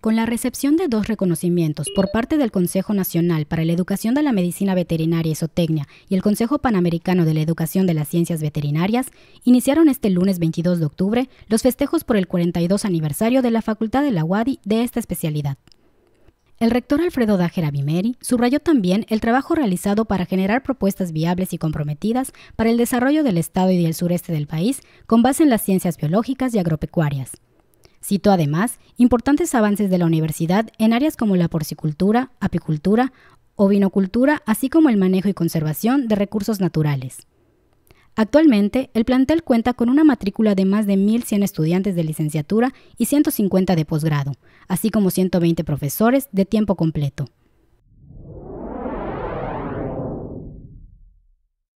Con la recepción de dos reconocimientos por parte del Consejo Nacional para la Educación de la Medicina Veterinaria y Zootecnia y el Consejo Panamericano de la Educación de las Ciencias Veterinarias, iniciaron este lunes 22 de octubre los festejos por el 42 aniversario de la Facultad de la UADI de esta especialidad. El rector Alfredo Dájera Vimeri subrayó también el trabajo realizado para generar propuestas viables y comprometidas para el desarrollo del Estado y del sureste del país con base en las ciencias biológicas y agropecuarias. Cito además importantes avances de la universidad en áreas como la porcicultura, apicultura, o ovinocultura, así como el manejo y conservación de recursos naturales. Actualmente, el plantel cuenta con una matrícula de más de 1.100 estudiantes de licenciatura y 150 de posgrado, así como 120 profesores de tiempo completo.